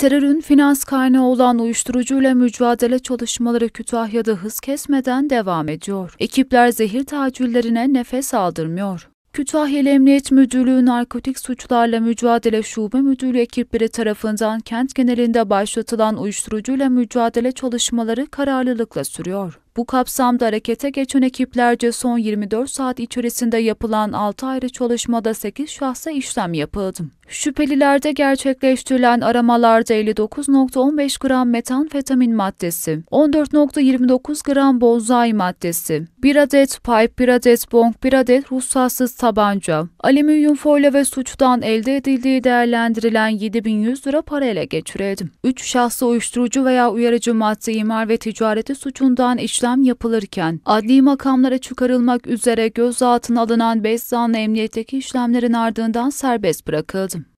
Terörün finans kaynağı olan uyuşturucuyla mücadele çalışmaları Kütahya'da hız kesmeden devam ediyor. Ekipler zehir tacirlerine nefes aldırmıyor. Kütahyalı Emniyet Müdürlüğü Narkotik Suçlarla Mücadele Şube Müdürü ekipleri tarafından kent genelinde başlatılan uyuşturucuyla mücadele çalışmaları kararlılıkla sürüyor. Bu kapsamda harekete geçen ekiplerce son 24 saat içerisinde yapılan 6 ayrı çalışmada 8 şahsa işlem yapıldı. Şüphelilerde gerçekleştirilen aramalarda 59.15 gram metanfetamin maddesi, 14.29 gram bonsai maddesi, 1 adet pipe, 1 adet bong, 1 adet ruhsatsız tabanca, alüminyum folyo ve suçtan elde edildiği değerlendirilen 7100 lira para ele geçirildi. 3 şahsı uyuşturucu veya uyarıcı madde imar ve ticareti suçundan iş işlem yapılırken adli makamlara çıkarılmak üzere gözaltına alınan 5 emniyetteki işlemlerin ardından serbest bırakıldı.